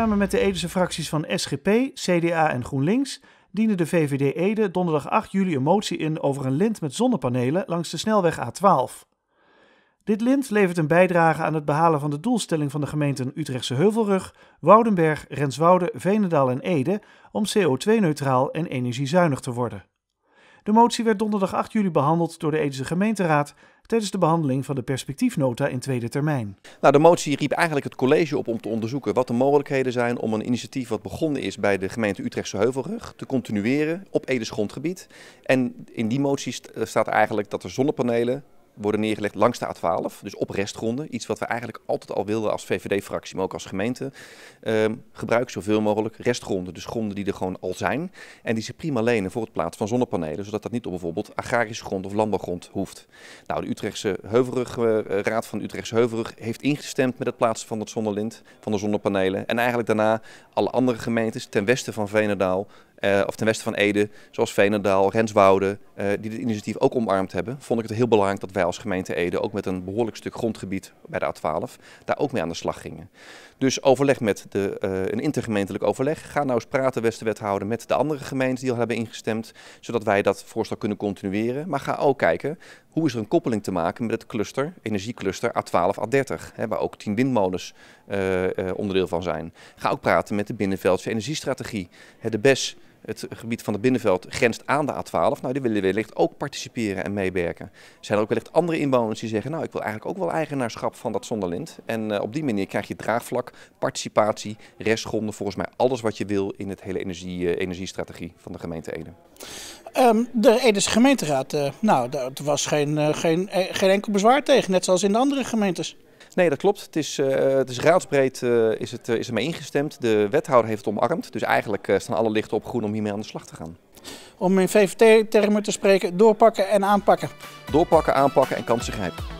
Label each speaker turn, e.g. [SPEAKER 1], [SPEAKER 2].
[SPEAKER 1] Samen met de Edese fracties van SGP, CDA en GroenLinks diende de VVD Ede donderdag 8 juli een motie in over een lint met zonnepanelen langs de snelweg A12. Dit lint levert een bijdrage aan het behalen van de doelstelling van de gemeenten Utrechtse Heuvelrug, Woudenberg, Renswoude, Veenendaal en Ede om CO2-neutraal en energiezuinig te worden. De motie werd donderdag 8 juli behandeld door de Edese gemeenteraad tijdens de behandeling van de perspectiefnota in tweede termijn.
[SPEAKER 2] Nou, de motie riep eigenlijk het college op om te onderzoeken wat de mogelijkheden zijn om een initiatief wat begonnen is bij de gemeente Utrechtse Heuvelrug te continueren op Edes grondgebied. En in die motie eh, staat eigenlijk dat er zonnepanelen worden neergelegd langs de A12, dus op restgronden. Iets wat we eigenlijk altijd al wilden als VVD-fractie, maar ook als gemeente. Ehm, gebruik zoveel mogelijk restgronden, dus gronden die er gewoon al zijn. En die ze prima lenen voor het plaatsen van zonnepanelen, zodat dat niet op bijvoorbeeld agrarische grond of landbouwgrond hoeft. Nou, de Utrechtse Heuvelrug, eh, eh, Raad van Utrechtse Heuvelrug heeft ingestemd met het plaatsen van het zonnelint, van de zonnepanelen. En eigenlijk daarna alle andere gemeentes ten westen van Venendaal eh, of ten westen van Ede, zoals Veenendaal, Renswoude, eh, die dit initiatief ook omarmd hebben, vond ik het heel belangrijk dat wij als gemeente Ede ook met een behoorlijk stuk grondgebied bij de A12 daar ook mee aan de slag gingen. Dus overleg met de, eh, een intergemeentelijk overleg. Ga nou eens praten, Westenwethouden met de andere gemeenten die al hebben ingestemd, zodat wij dat voorstel kunnen continueren. Maar ga ook kijken, hoe is er een koppeling te maken met het cluster, energiecluster A12, A30, hè, waar ook 10 windmolens onderdeel van zijn. Ga ook praten met de Binnenveldse energiestrategie, hè, de BES het gebied van het Binnenveld grenst aan de A12. Nou, die willen wellicht ook participeren en meewerken. Zijn er ook wellicht andere inwoners die zeggen, nou, ik wil eigenlijk ook wel eigenaarschap van dat Zonderlind. En eh, op die manier krijg je draagvlak, participatie, restgronden, volgens mij alles wat je wil in het hele energie, eh, energiestrategie van de gemeente Ede.
[SPEAKER 3] Ehm, de Edese gemeenteraad, eh, nou, daar was geen, geen, geen enkel bezwaar tegen, net zoals in de andere gemeentes.
[SPEAKER 2] Nee, dat klopt. Het is, eh, het is raadsbreed eh, is, het, eh, is ermee ingestemd. De wethouder heeft het omarmd. Dus eigenlijk staan alle lichten op groen om hiermee aan de slag te gaan.
[SPEAKER 3] Om in VVT-termen te spreken, doorpakken en aanpakken.
[SPEAKER 2] Doorpakken,
[SPEAKER 1] aanpakken en kansen grijpen.